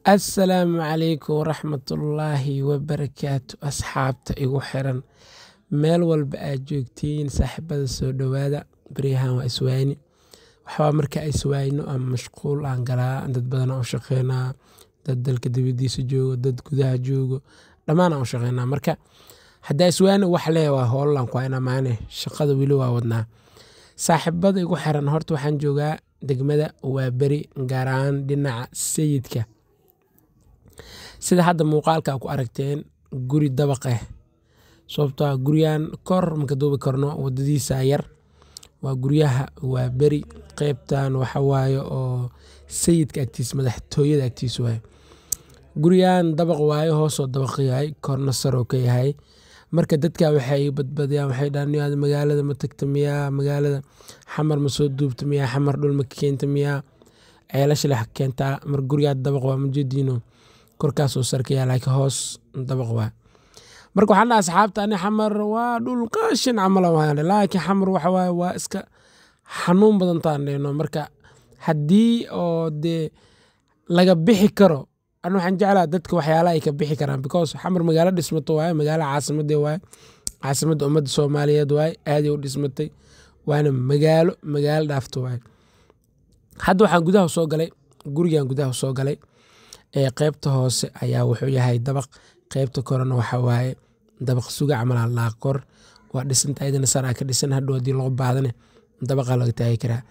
assalaamu calaykum waraxmatullaahi wabarakaatu asxaabta igu xiran meel walba aad joogtiin saaxibada soo dhowaada baryahan waa iswayni waxbaa marka iswaayno ama mashquul aan galaa dad badan u shaqeynaa dad dalka dibadiisa joogo dad gudaha joogo dhammaan aan u shaqeynaa marka haddaa iswayni wax lee waa hoolan ku hayna shaqada weli waa wadnaa saaxiibada igu xiran horta waxaan joogaa degmada waa beri gaar dhinaca sayidka sida hadda muuqaalka ku aragteen guri dabaqeh sababtoo ah guryahan kor maka duubi karno wadadiisa yar waa guryaha waa beri qeybtan waxa oo sayidka agtiisa madaxtooyada agtiisa waaye guryahan dabaq waaye hoosoo dabaq yahay korna saroo ka yahay marka dadka waxay badbadiyaan waxay dhahan magaalada ma tagta miyaa magaalada xamar ma soo duubta miyaa xamar dhul ma keenta miyaa ceelashala keentaa mar guryaha dabaq waa majeediino korkaasoo sarkaya laakiin hoos dabaq waa marka waxaa dhaa asxaabta ani xamar waa dhul qaashin camala ah laakiin xamar waxa waa iska xanuun badan taan marka haddii oo dee laga bixi karo an waxaan jeclaa dadka waxyaalaha ay ka bixi karaan because xamar magaalo dhismato waaye magaalo caasimadee eh waaye caasimadda ummadda soomaaliyeed waaye aaday u dhismatay waana magaalo magaalo dhaafto waaye hadda waxaan gudaha soo galay gurigan gudaha soo galay ee qeybta hoose ayaa wuxuu yahay dabaq qeybta korena waxa waaye dabaq suga camal laa kor waa dhisinta ayadana saaraa ka dhisan hadhow hadii loo baahdane dabaqa laga taagi karaa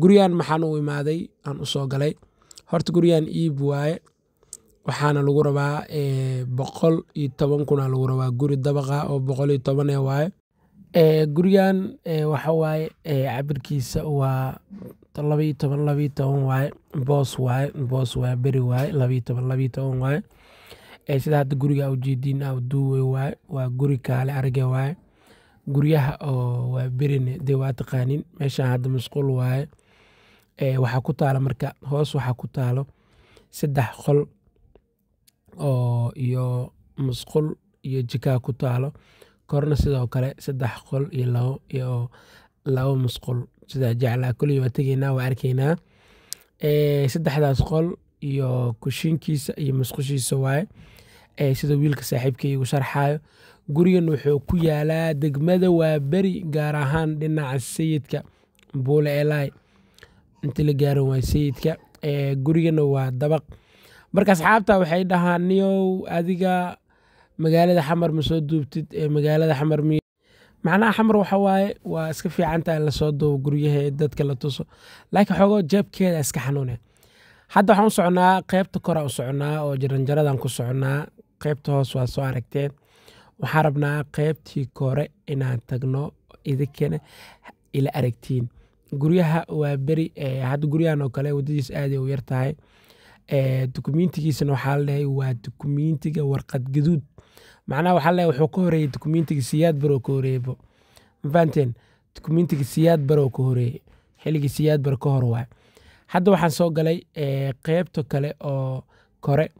gurigan maxaan u imaaday aan u soo galay horta gurigan iib waaye waxaana lagu rabaa boqol iyo toban kuna lagu rabaa guri dabaqa ah oo boqol iyo toban waayo Eh, Gurigaan eh, waxa waaye eh, cabirkiisa waa laba toban laba iyo toban waaye boos waaye boos waaye beri waaye laba toban laba toban waaye sida hadda guriga ujeediin aa duuwe waaye waa guri kaale arage waaye guryaha oo waa berine dee waa taqaanin meeshan hadda masquul waaye waxaa ku taalo marka hoos waxaa ku taalo saddex qol oo iyo masqul iyo jikaa ku taalo korna sidoo kale saddex qol iyo labo musqul sidaa jeclaa koley waa tegeynaa waa arkaynaa eh, saddexdaas qol iyo kushinkiisa iyo musqushiisa waaye eh, sida wiilka saaxiibkay igu sharxaayo gurigan wuxuu ku yaalaa degmada waa beri gaar ahaan dhinaca sayidka buule elay intii la gaaran waay sayidka eh, gurigana waa dabaq marka asxaabta waxay dhahaan niyow adiga magaalada xamar ma soo duubtid ee magaalada xamar miy macnaha xamar waxa waaye waa iska fiicanta in lasoo duubo guryaha ee dadka la tuso laakiin xoogoo jeebkeeda iska xanuune eh. hadda waxaan u socnaa qeybta koraa u socnaa oo jaranjaradan ku socnaa qeybta hoos waa soo aragteen waxaan rabnaa qeybtii kore inaan tagno idinkana ila aragtiin guryaha waa beri hadda guryahan oo kale waddadiis aaday u yartahay dukumentigiisana waxaa la dhahay waa dukumentiga warqad gaduud macnaha waxaa leeyahay wuxuu ka horeeyey dukumentiga siyaad barow ka horeeyeybo mafahanteen dukumentiga siyaad barow ka horeeyey xilligii siyaad bar ka hor waay hadda waxaan soo galay eh, qeybta kale oo kore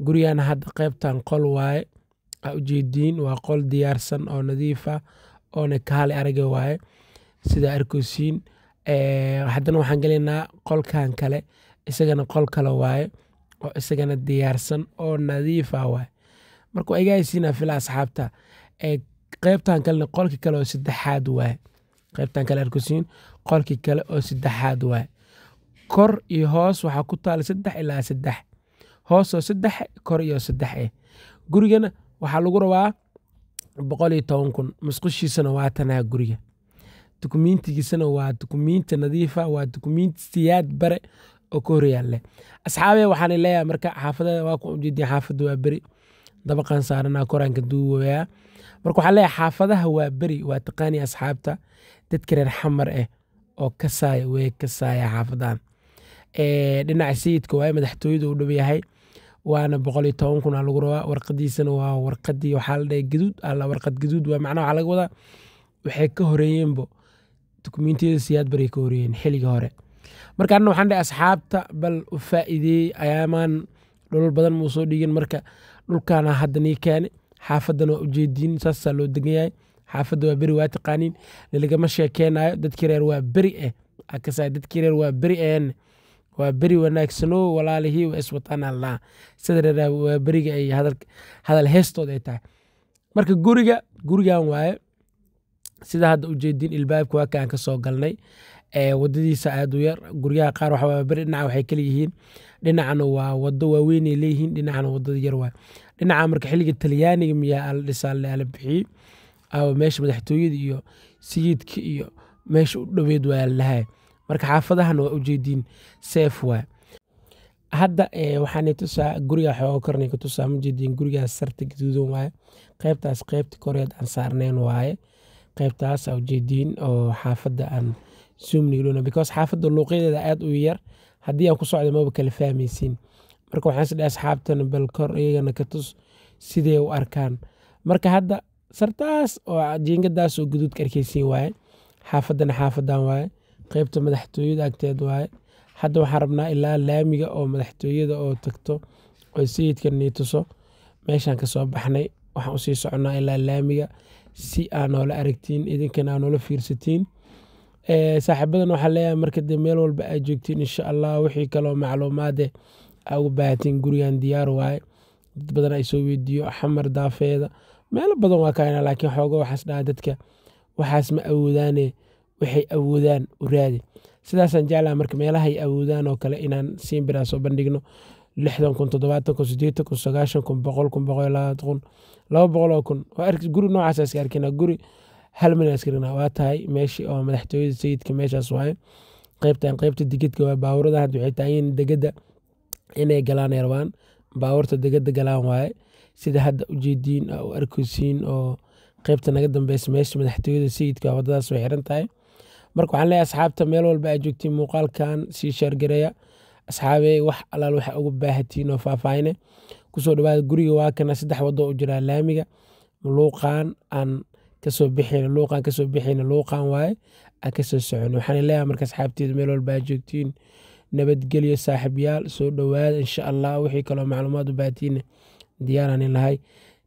gurigana hadda qeybtan qol waaye aa ujeediin waa qol diyaarsan oo nadiifa ah, oona kahali araga waaye sida arkosiin eh, haddana waxaan gelaynaa qolkan kale isagana qol kale waaye oo isagana diyaarsan oo nadiifa ah waaye marka waa iga haysiinaa fila asxaabta qeybtan kalena qolki kale oo saddexaad waaye qeybtan kale arkusiin qolki kale oo saddexaad waaye kor iyo hoos waxaa ku taala saddex ilaa saddex hoosoo saddex kor iyo saddex eh gurigana waxaa lagu rabaa boqol iyo toban kun musqushiisana waa tanaa guriga dukumiintigiisana waa dukumiinti nadiifa waa dukumiinti siyaad bare oo ka horyaalleh asxaabee waxaan leeyahay marka xaafadada waa ku ujeediin xaafadda waa beri dabaqan saarana ah, koraanka duuwayaa marka waxaa leeyahay xaafadaha waa beri waa taqaani asxaabta dadka reer xamar ah oo kasaaya way kasaaya xaafadahan dhinaca sayidka waaye madaxtooyada u dhow yahay waana boqoliyo toban kun aa lagu rabaa warqadiisana waa warqadii waxaa la dhahay gaduud alla warqad gaduud waa macnaha waxaa laga wadaa waxay ka horeeyeenbo dukumentiyada siyaad baray ka horeeyeen xilliga hore marka anna waxaan dhahay asxaabta bal u faa'iideeyey ayaamaan dholol badan muu soo dhigin marka dhulkaana hadda nii keene xaafadan waa ujeediin saasaa loo degan yahay xaafadda waa beri waa taqaaniin nalagama sheekeenayo dadkii reer waa beri eh akasa dadkii reer waa beri ehenne waa beri wanaagsano walaalihii waa iswataan allaa sida reer waa beriga ay hadal heestood ay tahay marka guriga gurigan waaye sida hadda ujeediin ilbaabka waa kaan ka soo galnay wadadiisa aad u yar guryaha qaar waa beri dhinaca waxay kala dhinacna waa wado waaweynay leeyihiin dhinacna wadada yar waay dhinaca marka xilliga talyaaniga miyaa aldhisaala bixiyey meesha madaxtooyada iyo sayidka iyo meesha u dhoweed waa lahay marka xaafadahana waa ujeediin seef waay hadda waxaanay tusaa guriga xooga kornay ka tusaa ma gurigaas sarta gaduudan waaye qaybtaas qaybta koreed aan saarnayn waaye qaybtaas aa ujeediin oo xaafadda aan sumnigdhowna because xaafadda luuqyadeeda aada u yar haddii aan ku socda maba kala fahmaysiin marka waxaan isdhaha asxaabtana bal iyagana ka tus sidee u arkaan marka hadda sartaas oo jiingadaas oo guduudka arkeysiin waaye xaafaddana xaafadan waaye qeybta madaxtooyada agteed waaye hadda waxaan rabnaa ilaa laamiga oo madaxtooyada oo tagto oo sayidka nii tuso meeshaan ka baxnay waxaan usii soconaa ilaa laamiga si aa noola aragtiin idinkana aa noola fiirsatiin Eh, saaxiibadan waxaan leeyahay marka dee meel walba aa joogtiin insha allah wixii kaloo macluumaade eh, aa uga baahatiin gurigan diyaar waaye dad badan ay soo weydiiyo xamar daafeeda meelo badan waa kaana laakiin xoogo waxaas dhaha dadka waxaas ma awoodaane eh, waxay awoodaan u raadi sidaasaan jeclaha marka meelahay awoodaan oo kale inaan siinbiraa soo bandhigno lixdan kun toddobaatan kun sideetan kun sagaashan kun boqol kun boqol labaatan kun laba boqol oo kun guri noocaasa ah iska arkina guri hal milyanskarina waa tahay meeshii oo madaxtooyada sayidka meeshaas waaye qeybtan qeybta digidka waa baawurada hadda waxay tahayn degada inay galaan ay baawurta degada galaan waaye sida hadda ujeediin u arkosiin oo qeybta naga dambeysa meesha madaxtooyada sayidka wadadaas way xiran tahay marka waxaan leeyahay asxaabta meel walba aa joogtiin muuqaalkan sii shaargareeya asxaabey wax alaal waxa uga baahatiin oo faahfaahine eh. kusoo dhawaada guriga waa kana saddex wado u jiraa laamiga muluuqaan aan kasoo bixayna luuqaan kasoo bixayna luuqaan waaye aan kasoo socon waxaan leeyahay marka asxaabteedu meel walba joogtiin nabadgelyo saaxibyaal soo dhowaada insha allah wixii kaloo macluumaad u baatiina diyaaraanin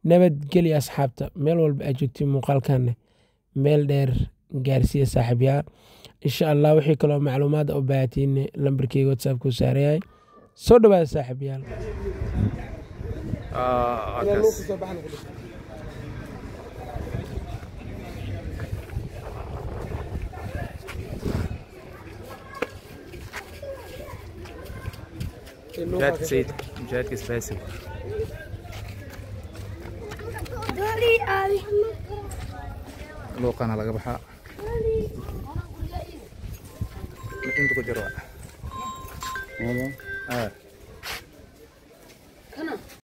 nabadgelyo asxaabta meel walba aa joogtiin muuqaalkanne meel dheer gaarsiiya saaxiibyaal insha allah wixii kaloo macluumaad u baatiine lambarkeyga whatsappkuu saarayahay soo dhowaada saaxiibyaal مجاهد سيد مجاهد كسفاسي luuqana laga baxaa inta ku jiro